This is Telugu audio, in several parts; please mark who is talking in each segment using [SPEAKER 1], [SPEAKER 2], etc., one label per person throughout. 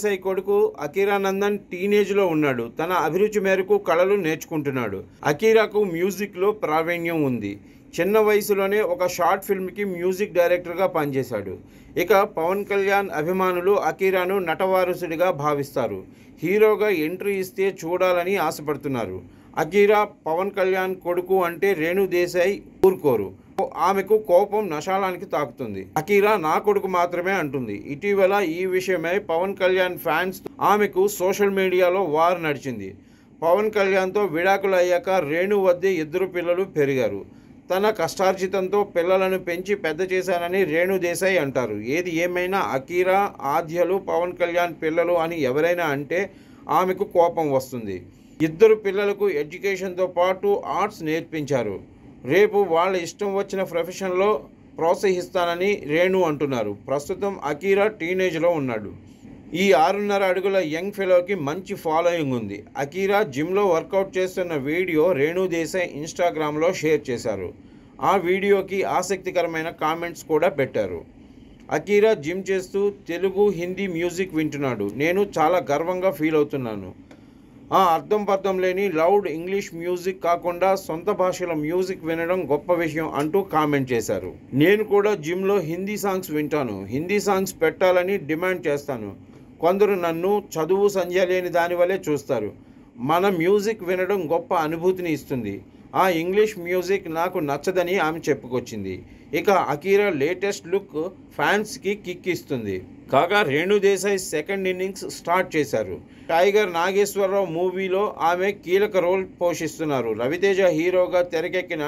[SPEAKER 1] ఎస్ఐ కొడుకు అకీరానందన్ టీనేజ్లో ఉన్నాడు తన అభిరుచి మేరకు కళలు నేర్చుకుంటున్నాడు అకీరాకు మ్యూజిక్లో ప్రావీణ్యం ఉంది చిన్న వయసులోనే ఒక షార్ట్ ఫిల్మ్కి మ్యూజిక్ డైరెక్టర్గా పనిచేశాడు ఇక పవన్ కళ్యాణ్ అభిమానులు అకీరాను నటవారసుడిగా భావిస్తారు హీరోగా ఎంట్రీ ఇస్తే చూడాలని ఆశపడుతున్నారు అకీరా పవన్ కళ్యాణ్ కొడుకు అంటే రేణు దేశాయ్ ఊరుకోరు ఆమెకు కోపం నశాలానికి తాకుతుంది అకీరా నా కొడుకు మాత్రమే అంటుంది ఇటీవల ఈ విషయమై పవన్ కళ్యాణ్ ఫ్యాన్స్ ఆమెకు సోషల్ మీడియాలో వార్ నడిచింది పవన్ కళ్యాణ్తో విడాకులు అయ్యాక రేణు వద్దే ఇద్దరు పిల్లలు పెరిగారు తన కష్టార్జితంతో పిల్లలను పెంచి పెద్ద చేశానని రేణు దేశాయ్ అంటారు ఏది ఏమైనా అకీరా ఆద్యలు పవన్ కళ్యాణ్ పిల్లలు అని ఎవరైనా అంటే ఆమెకు కోపం వస్తుంది ఇద్దరు పిల్లలకు ఎడ్యుకేషన్తో పాటు ఆర్ట్స్ నేర్పించారు రేపు వాళ్ళ ఇష్టం వచ్చిన ప్రొఫెషన్లో ప్రోత్సహిస్తానని రేణు అంటున్నారు ప్రస్తుతం అకీరా టీనేజ్లో ఉన్నాడు ఈ ఆరున్నర అడుగుల యంగ్ ఫెలోకి మంచి ఫాలోయింగ్ ఉంది అకీరా జిమ్లో వర్కౌట్ చేస్తున్న వీడియో రేణు దేశాయ్ ఇన్స్టాగ్రామ్లో షేర్ చేశారు ఆ వీడియోకి ఆసక్తికరమైన కామెంట్స్ కూడా పెట్టారు అకీరా జిమ్ చేస్తూ తెలుగు హిందీ మ్యూజిక్ వింటున్నాడు నేను చాలా గర్వంగా ఫీల్ అవుతున్నాను ఆ అర్థం పర్థం లేని లౌడ్ ఇంగ్లీష్ మ్యూజిక్ కాకుండా సొంత భాషల మ్యూజిక్ వినడం గొప్ప విషయం అంటూ కామెంట్ చేశారు నేను కూడా జిమ్లో హిందీ సాంగ్స్ వింటాను హిందీ సాంగ్స్ పెట్టాలని డిమాండ్ చేస్తాను కొందరు నన్ను చదువు సంధ్య లేని దానివల్లే చూస్తారు మన మ్యూజిక్ వినడం గొప్ప అనుభూతిని ఇస్తుంది ఆ ఇంగ్లీష్ మ్యూజిక్ నాకు నచ్చదని ఆమె చెప్పుకొచ్చింది ఇక అకీరా లేటెస్ట్ లుక్ ఫ్యాన్స్కి కిక్ ఇస్తుంది కాగా Renu Desai second innings start చేశారు టైగర్ నాగేశ్వరరావు మూవీలో ఆమె కీలక రోల్ పోషిస్తున్నారు రవితేజ హీరోగా తెరకెక్కిన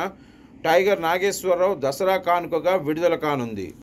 [SPEAKER 1] టైగర్ నాగేశ్వరరావు దసరా కానుకగా విడుదల కానుంది